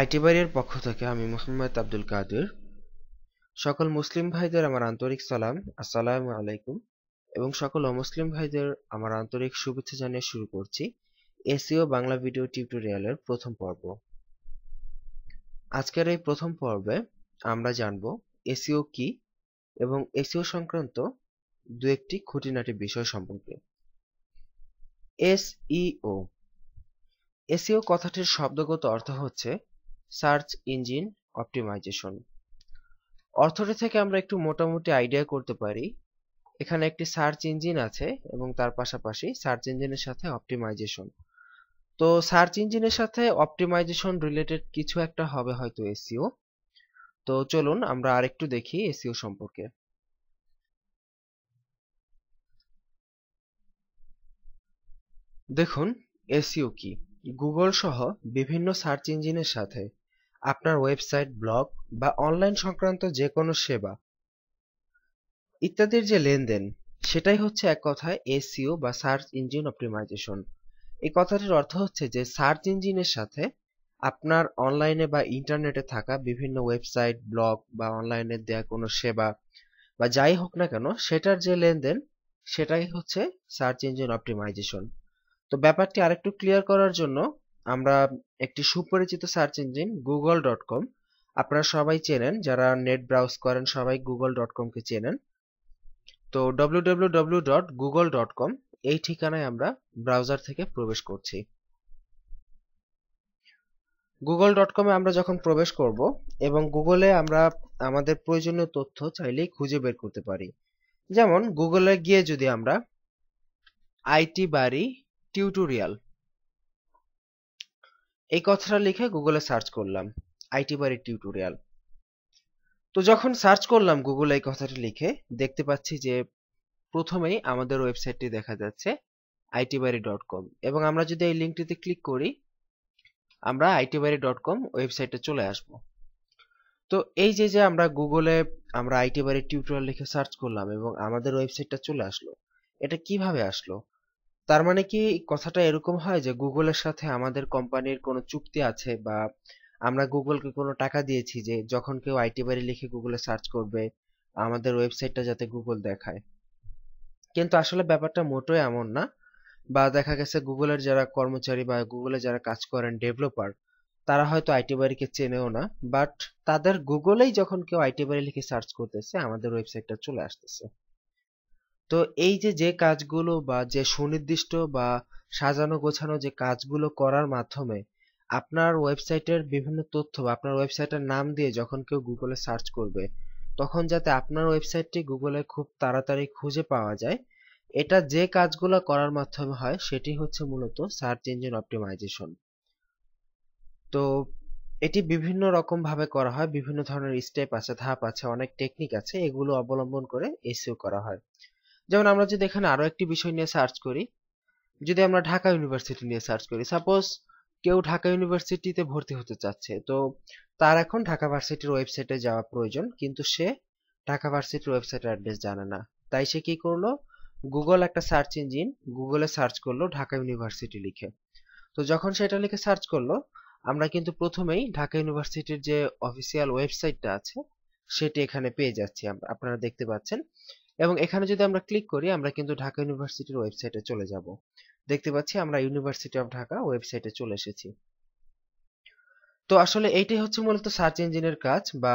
আইটিবাড়ির পক্ষ থেকে আমি মোহাম্মদ আব্দুল কাদের সকল মুসলিম ভাইদের আমার আন্তরিক সালাম আসসালাম আলাইকুম এবং সকল অমুসলিম ভাইদের আমার আন্তরিক শুভেচ্ছা জানিয়ে শুরু করছি এসিও বাংলা ভিডিও টিউটোরিয়ালের প্রথম পর্ব আজকের এই প্রথম পর্বে আমরা জানব এসিও কি এবং এসিও সংক্রান্ত দু একটি খুঁটিনাটি বিষয় সম্পর্কে এসইও এসিও কথাটির শব্দগত অর্থ হচ্ছে সার্চ ইঞ্জিন অপটিমাইজেশন অর্থটা থেকে আমরা একটু মোটামুটি আইডিয়া করতে পারি এখানে একটি সার্চ ইঞ্জিন আছে এবং তার পাশাপাশি সার্চ ইঞ্জিনের সাথে অপটিমাইজেশন তো সার্চ ইঞ্জিনের সাথে অপটিমাইজেশন রিলেটেড কিছু একটা হবে হয়তো এসিও তো চলুন আমরা আরেকটু দেখি এসিও সম্পর্কে দেখুন এসিও কি গুগল সহ বিভিন্ন সার্চ ইঞ্জিনের সাথে আপনার ওয়েবসাইট ব্লগ বা অনলাইন সংক্রান্ত যে কোনো সেবা ইত্যাদির যে লেনদেন সেটাই হচ্ছে এক কথায় এসিও বা সার্চ ইঞ্জিন অপটিমাইজেশন এই কথাটির অর্থ হচ্ছে যে সার্চ ইঞ্জিনের সাথে আপনার অনলাইনে বা ইন্টারনেটে থাকা বিভিন্ন ওয়েবসাইট ব্লগ বা অনলাইনে দেয়া কোনো সেবা বা যাই হোক না কেন সেটার যে লেনদেন সেটাই হচ্ছে সার্চ ইঞ্জিন অপটিমাইজেশন তো ব্যাপারটি আরেকটু ক্লিয়ার করার জন্য আমরা একটি সুপরিচিত search engine Google dot com আপনারা সবাই চেনেন যারা নেট ব্রাউজ করেন সবাই গুগল ডট কমকে চেনেন তো W W W dot Google dot com এই ঠিকানায় আমরা ব্রাউজার থেকে প্রবেশ করছি গুগল ডট কমে আমরা যখন প্রবেশ করব এবং গুগলে আমরা আমাদের প্রয়োজনীয় তথ্য চাইলেই খুঁজে বের করতে পারি যেমন গুগলে গিয়ে যদি আমরা আইটি বাড়ি টিউটোরিয়াল এই কথাটা লিখে গুগলে সার্চ করলাম আইটি বারি টিউটোরিয়াল তো যখন সার্চ করলাম গুগল এই কথাটি লিখে দেখতে পাচ্ছি যে প্রথমেই আমাদের ওয়েবসাইটটি দেখা যাচ্ছে আইটিবাড়ি ডট কম এবং আমরা যদি এই লিঙ্কটিতে ক্লিক করি আমরা আইটিবাড়ি ডট কম ওয়েবসাইটে চলে আসব তো এই যে যে আমরা গুগলে আমরা আইটিবাড়ি টিউটোরিয়াল লিখে সার্চ করলাম এবং আমাদের ওয়েবসাইটটা চলে আসলো এটা কিভাবে আসলো তার মানে কি কথাটা এরকম হয় যে গুগলের সাথে আমাদের কোম্পানির কোনো চুক্তি আছে বা আমরা গুগলকে কোনো টাকা দিয়েছি যে যখন কেউ আইটি বাড়ি লিখে গুগলে সার্চ করবে আমাদের ওয়েবসাইটটা যাতে গুগল দেখায় কিন্তু আসলে ব্যাপারটা মোটোই এমন না বা দেখা গেছে গুগলের যারা কর্মচারী বা গুগলে যারা কাজ করেন ডেভেলপার তারা হয়তো আইটি বাড়িকে চেনেও না বাট তাদের গুগলেই যখন কেউ আইটি বাড়ি লিখে সার্চ করতেছে আমাদের ওয়েবসাইটটা চলে আসতেছে তো এই যে যে কাজগুলো বা যে সুনির্দিষ্ট বা সাজানো গোছানো যে কাজগুলো করার মাধ্যমে আপনার ওয়েবসাইটের বিভিন্ন তথ্য বা আপনার ওয়েবসাইটের নাম দিয়ে যখন কেউ গুগলে সার্চ করবে তখন যাতে আপনার ওয়েবসাইটটি গুগলে খুব তাড়াতাড়ি খুঁজে পাওয়া যায় এটা যে কাজগুলো করার মাধ্যমে হয় সেটি হচ্ছে মূলত সার্চ ইঞ্জিন অপটিমাইজেশন তো এটি বিভিন্ন রকম ভাবে করা হয় বিভিন্ন ধরনের স্টেপ আছে ধাপ আছে অনেক টেকনিক আছে এগুলো অবলম্বন করে এসিও করা হয় যেমন আমরা যদি এখানে আরো একটি বিষয় নিয়ে সার্চ করি যদি আমরা ঢাকা ইউনিভার্সিটি নিয়ে সার্চ করি সাপোজ কেউ ঢাকা ইউনিভার্সিটিতে ভর্তি হতে চাচ্ছে তো তার এখন ঢাকা ভার্সিটির ওয়েবসাইটে যাওয়া প্রয়োজন কিন্তু সে ঢাকা ভার্সিটির ওয়েবসাইট অ্যাড্রেস জানে না তাই সে কি করলো গুগল একটা সার্চ ইঞ্জিন গুগলে সার্চ করলো ঢাকা ইউনিভার্সিটি লিখে তো যখন সেটা লিখে সার্চ করলো আমরা কিন্তু প্রথমেই ঢাকা ইউনিভার্সিটির যে অফিসিয়াল ওয়েবসাইটটা আছে সেটি এখানে পেয়ে যাচ্ছি আপনারা দেখতে পাচ্ছেন এবং এখানে যদি আমরা ক্লিক করি আমরা কিন্তু ঢাকা ইউনিভার্সিটির ওয়েবসাইটে চলে যাব দেখতে পাচ্ছি আমরা ইউনিভার্সিটি অফ ঢাকা ওয়েবসাইটে চলে এসেছি তো আসলে এইটাই হচ্ছে মূলত সার্চ ইঞ্জিনের কাজ বা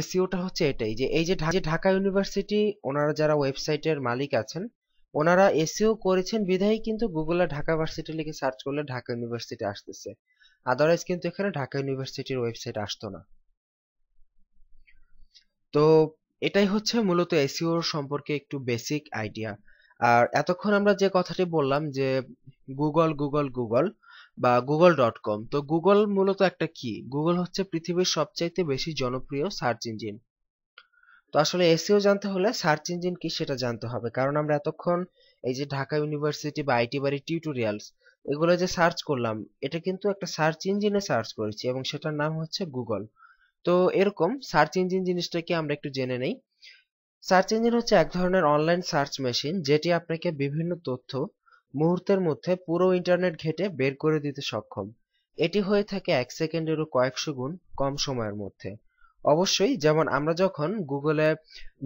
এসিওটা e হচ্ছে এটাই যে এই যে ঢাকা ইউনিভার্সিটি ওনারা যারা ওয়েবসাইটের মালিক আছেন ওনারা এসিও e করেছেন বিধায় কিন্তু গুগলে ঢাকা ইউনিভার্সিটি লিখে সার্চ করলে ঢাকা ইউনিভার্সিটি আসতেছে আদারওয়াইজ কিন্তু এখানে ঢাকা ইউনিভার্সিটির ওয়েবসাইট আসতো না তো এটাই হচ্ছে মূলত এসিওর e সম্পর্কে একটু বেসিক আইডিয়া আর এতক্ষণ আমরা যে কথাটি বললাম যে গুগল গুগল গুগল বা গুগল ডট কম তো গুগল মূলত একটা কি গুগল হচ্ছে পৃথিবীর সবচাইতে বেশি জনপ্রিয় সার্চ ইঞ্জিন তো আসলে এসিও e জানতে হলে সার্চ ইঞ্জিন কি সেটা জানতে হবে কারণ আমরা এতক্ষণ এই যে ঢাকা ইউনিভার্সিটি বা আইটি বাড়ি টিউটোরিয়ালস এগুলো যে সার্চ করলাম এটা কিন্তু একটা সার্চ ইঞ্জিনে সার্চ করেছি এবং সেটার নাম হচ্ছে গুগল তো এরকম সার্চ ইঞ্জিন জিনিসটাকে আমরা একটু জেনে নেই সার্চ ইঞ্জিন হচ্ছে এক ধরনের অনলাইন সার্চ মেশিন যেটি আপনাকে বিভিন্ন তথ্য মুহূর্তের মধ্যে পুরো ইন্টারনেট ঘেটে বের করে দিতে সক্ষম এটি হয়ে থাকে এক সেকেন্ডেরও কয়েকশো গুণ কম সময়ের মধ্যে অবশ্যই যেমন আমরা যখন গুগলে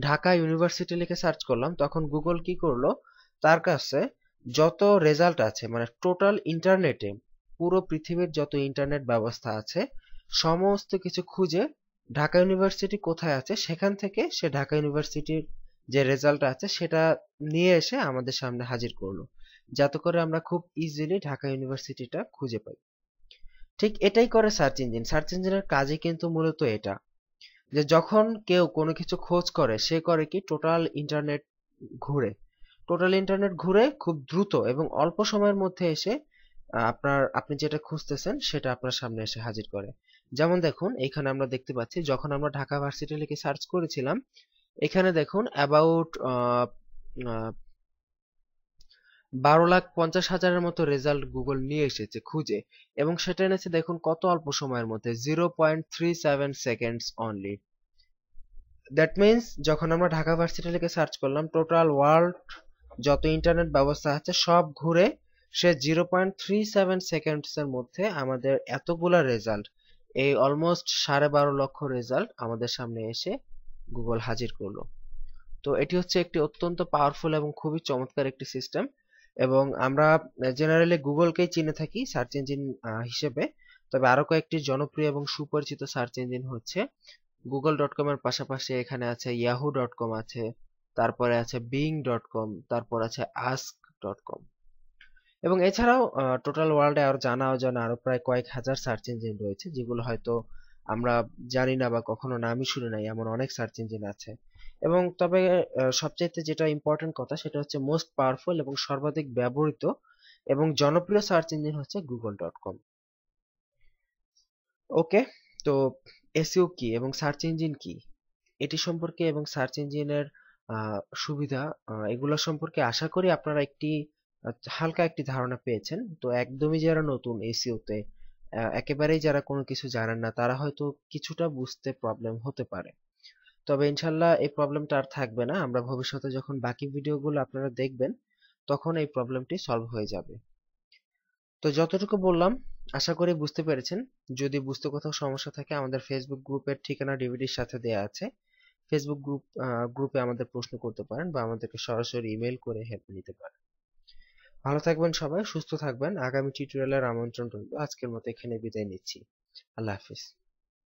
ঢাকা ইউনিভার্সিটি লিখে সার্চ করলাম তখন গুগল কি করলো তার কাছে যত রেজাল্ট আছে মানে টোটাল ইন্টারনেটে পুরো পৃথিবীর যত ইন্টারনেট ব্যবস্থা আছে সমস্ত কিছু খুঁজে ঢাকা ইউনিভার্সিটি কোথায় আছে সেখান থেকে সে ঢাকা ইউনিভার্সিটির যে রেজাল্ট আছে সেটা নিয়ে এসে আমাদের সামনে হাজির করলো যাতে করে আমরা খুব ইজিলি ঢাকা ইউনিভার্সিটিটা খুঁজে পাই ঠিক এটাই করে সার্চ ইঞ্জিন সার্চ ইঞ্জিনের কাজই কিন্তু মূলত এটা যে যখন কেউ কোনো কিছু খোঁজ করে সে করে কি টোটাল ইন্টারনেট ঘুরে টোটাল ইন্টারনেট ঘুরে খুব দ্রুত এবং অল্প সময়ের মধ্যে এসে আপনার আপনি যেটা খুঁজতেছেন সেটা আপনার সামনে এসে হাজির করে যেমন দেখুন এখানে আমরা দেখতে পাচ্ছি যখন আমরা ঢাকা ভার্সিটি লিখে সার্চ করেছিলাম এখানে দেখুন অ্যাবাউট বারো লাখ পঞ্চাশ হাজারের মতো রেজাল্ট গুগল নিয়ে এসেছে খুঁজে এবং সেটা এনেছে দেখুন কত অল্প সময়ের মধ্যে zero point three seven seconds only that means যখন আমরা ঢাকা ভার্সিটি লিখে সার্চ করলাম টোটাল ওয়ার্ল্ড যত ইন্টারনেট ব্যবস্থা আছে সব ঘুরে সে জিরো পয়েন্ট থ্রি সেভেন সেকেন্ডসের মধ্যে আমাদের এতগুলা রেজাল্ট এই অলমোস্ট সাড়ে বারো লক্ষ রেজাল্ট আমাদের সামনে এসে গুগল হাজির করলো তো এটি হচ্ছে একটি অত্যন্ত পাওয়ারফুল এবং খুবই চমৎকার একটি সিস্টেম এবং আমরা জেনারেলি গুগলকেই চিনে থাকি সার্চ ইঞ্জিন হিসেবে তবে আরো কয়েকটি জনপ্রিয় এবং সুপরিচিত সার্চ ইঞ্জিন হচ্ছে গুগল ডট কমের পাশাপাশি এখানে আছে ইয়াহু ডট কম আছে তারপরে আছে বিং ডট কম তারপর আছে আস্ক ডট কম এবং এছাড়াও টোটাল ওয়ার্ল্ডে আরও জানা অজানা আরও প্রায় কয়েক হাজার সার্চ ইঞ্জিন রয়েছে যেগুলো হয়তো আমরা জানি না বা কখনো নামই শুনে নাই এমন অনেক সার্চ ইঞ্জিন আছে এবং তবে সবচেয়ে যেটা ইম্পর্টেন্ট কথা সেটা হচ্ছে মোস্ট পাওয়ারফুল এবং সর্বাধিক ব্যবহৃত এবং জনপ্রিয় সার্চ ইঞ্জিন হচ্ছে গুগল ডট কম ওকে তো এসিও e কি এবং সার্চ ইঞ্জিন কি এটি সম্পর্কে এবং সার্চ ইঞ্জিনের সুবিধা এগুলো সম্পর্কে আশা করি আপনারা একটি আচ্ছা, হালকা একটি ধারণা পেয়েছেন তো একদমই যারা নতুন এসিওতে একেবারেই যারা কোনো কিছু জানেন না তারা হয়তো কিছুটা বুঝতে প্রবলেম হতে পারে তবে ইনশাল্লাহ এই প্রবলেমটা আর থাকবে না আমরা ভবিষ্যতে যখন বাকি ভিডিওগুলো আপনারা দেখবেন তখন এই প্রবলেমটি সলভ হয়ে যাবে তো যতটুকু বললাম আশা করি বুঝতে পেরেছেন যদি বুঝতে কোথাও সমস্যা থাকে আমাদের ফেসবুক গ্রুপের ঠিকানা ডিভিডির সাথে দেয়া আছে ফেসবুক গ্রুপ গ্রুপে আমাদের প্রশ্ন করতে পারেন বা আমাদেরকে সরাসরি ইমেল করে হেল্প নিতে পারেন ভালো থাকবেন সবাই সুস্থ থাকবেন আগামী টিউটোরিয়ালের আমন্ত্রণ রইল আজকের মতো এখানে বিদায় নিচ্ছি আল্লাহ হাফিজ